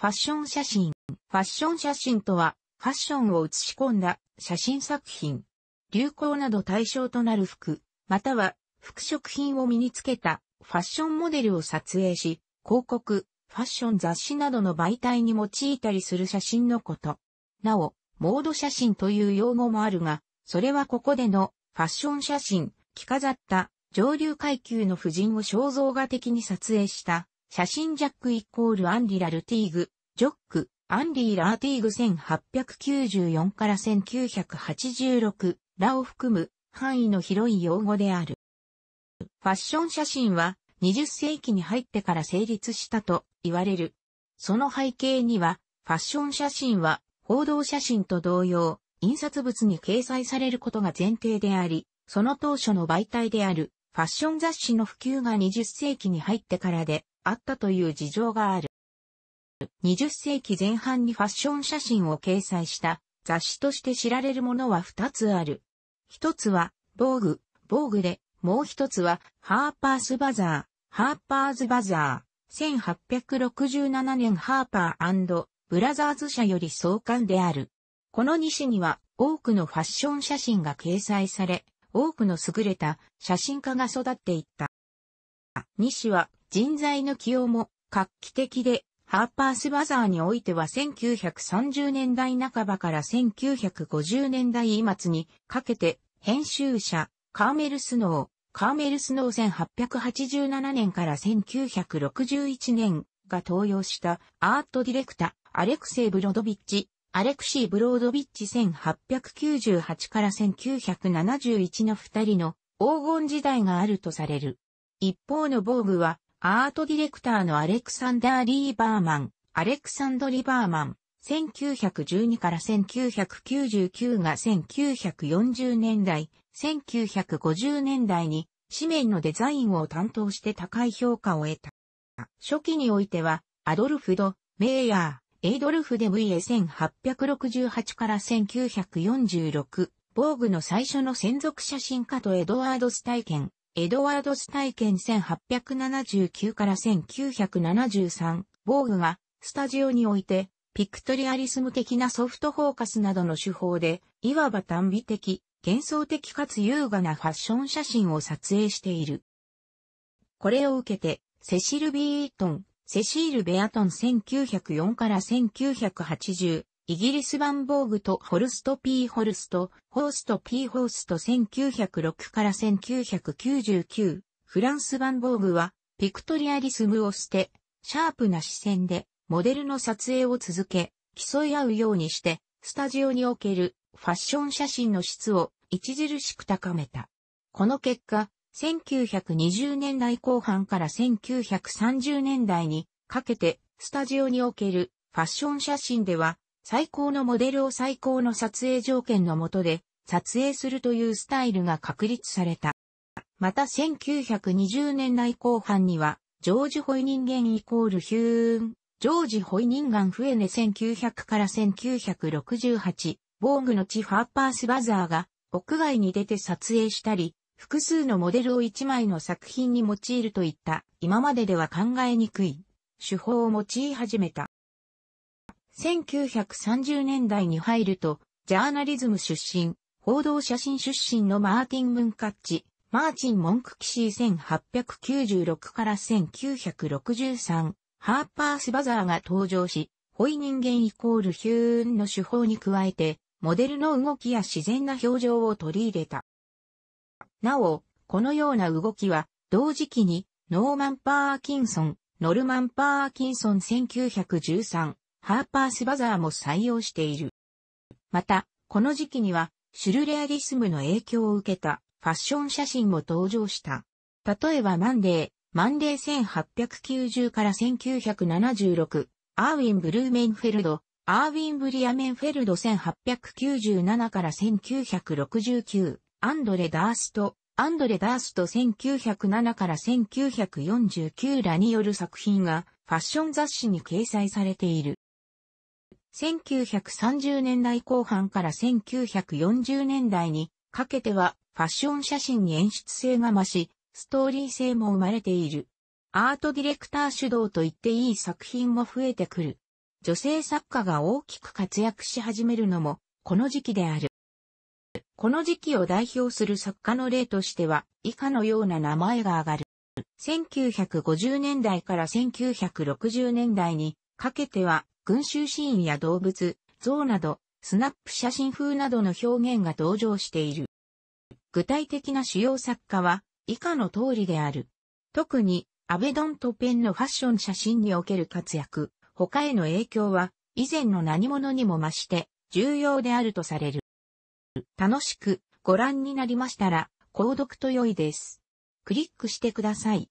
ファッション写真。ファッション写真とは、ファッションを写し込んだ写真作品。流行など対象となる服、または、服飾品を身につけたファッションモデルを撮影し、広告、ファッション雑誌などの媒体に用いたりする写真のこと。なお、モード写真という用語もあるが、それはここでのファッション写真、着飾った上流階級の婦人を肖像画的に撮影した写真ジャックイコールアンリラルティーグ、ジョック、アンリー・ラーティーグ1894から1986らを含む範囲の広い用語である。ファッション写真は20世紀に入ってから成立したと言われる。その背景には、ファッション写真は報道写真と同様、印刷物に掲載されることが前提であり、その当初の媒体であるファッション雑誌の普及が20世紀に入ってからで、あったという事情がある。20世紀前半にファッション写真を掲載した雑誌として知られるものは2つある。1つは、防具、防具で、もう1つは、ハーパースバザー、ハーパーズバザー、1867年ハーパーブラザーズ社より創刊である。この2紙には多くのファッション写真が掲載され、多くの優れた写真家が育っていった。2は人材の起用も画期的で、ハーパースバザーにおいては1930年代半ばから1950年代末にかけて編集者、カーメル・スノー、カーメル・スノー1887年から1961年が登用したアートディレクタ、アレクセイ・ブロドビッチ、アレクシー・ブロードビッチ1898から1971の二人の黄金時代があるとされる。一方の防具はアートディレクターのアレクサンダー・リーバーマン、アレクサンド・リバーマン、1912から1999が1940年代、1950年代に紙面のデザインを担当して高い評価を得た。初期においては、アドルフド、メイヤー、エイドルフデ VA1868 から1946、防具の最初の専属写真家とエドワードス体験、エドワードス体験1879から1973、防具がスタジオにおいてピクトリアリスム的なソフトフォーカスなどの手法で、いわば短美的、幻想的かつ優雅なファッション写真を撮影している。これを受けて、セシル・ビートン、セシール・ベアトン1904から1980、イギリスバンボーグとホルスト・ピー・ホルスト、ホースト・ピー・ホースト1906から1999、フランスバンボーグは、ピクトリアリスムを捨て、シャープな視線で、モデルの撮影を続け、競い合うようにして、スタジオにおけるファッション写真の質を著しく高めた。この結果、1920年代後半から1930年代にかけて、スタジオにおけるファッション写真では、最高のモデルを最高の撮影条件のもとで撮影するというスタイルが確立された。また1920年代後半には、ジョージ・ホイニンンイコールヒューン、ジョージ・ホイニンガン・フエネ1900から1968、防具の地ハーパースバザーが屋外に出て撮影したり、複数のモデルを1枚の作品に用いるといった、今まででは考えにくい手法を用い始めた。1930年代に入ると、ジャーナリズム出身、報道写真出身のマーティン・ムンカッチ、マーチン・モンク・キシー1896から1963、ハーパース・バザーが登場し、ホイ人間イコールヒューンの手法に加えて、モデルの動きや自然な表情を取り入れた。なお、このような動きは、同時期に、ノーマン・パーキンソン、ノルマン・パーキンソン1913、ハーパースバザーも採用している。また、この時期には、シュルレアリスムの影響を受けたファッション写真も登場した。例えばマンデー、マンデー1890から1976、アーウィン・ブルーメンフェルド、アーウィン・ブリアメンフェルド1897から1969、アンドレ・ダースト、アンドレ・ダースト1907から1949らによる作品がファッション雑誌に掲載されている。1930年代後半から1940年代にかけてはファッション写真に演出性が増し、ストーリー性も生まれている。アートディレクター主導といっていい作品も増えてくる。女性作家が大きく活躍し始めるのもこの時期である。この時期を代表する作家の例としては以下のような名前が挙がる。1950年代から1960年代にかけては群衆シーンや動物、像など、スナップ写真風などの表現が登場している。具体的な主要作家は以下の通りである。特に、アベドンとペンのファッション写真における活躍、他への影響は以前の何者にも増して重要であるとされる。楽しくご覧になりましたら、購読と良いです。クリックしてください。